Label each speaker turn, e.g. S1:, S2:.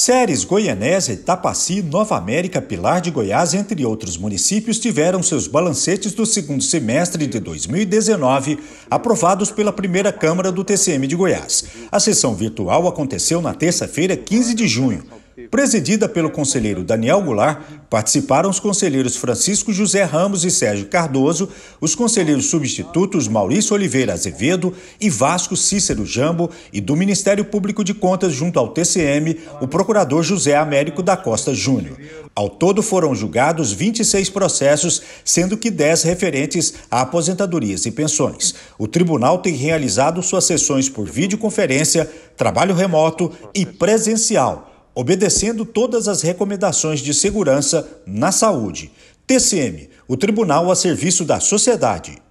S1: Séries Goianésia, Itapaci, Nova América, Pilar de Goiás, entre outros municípios, tiveram seus balancetes do segundo semestre de 2019 aprovados pela primeira Câmara do TCM de Goiás. A sessão virtual aconteceu na terça-feira, 15 de junho. Presidida pelo conselheiro Daniel Goulart, participaram os conselheiros Francisco José Ramos e Sérgio Cardoso, os conselheiros substitutos Maurício Oliveira Azevedo e Vasco Cícero Jambo e do Ministério Público de Contas junto ao TCM, o procurador José Américo da Costa Júnior. Ao todo foram julgados 26 processos, sendo que 10 referentes a aposentadorias e pensões. O tribunal tem realizado suas sessões por videoconferência, trabalho remoto e presencial obedecendo todas as recomendações de segurança na saúde. TCM, o tribunal a serviço da sociedade.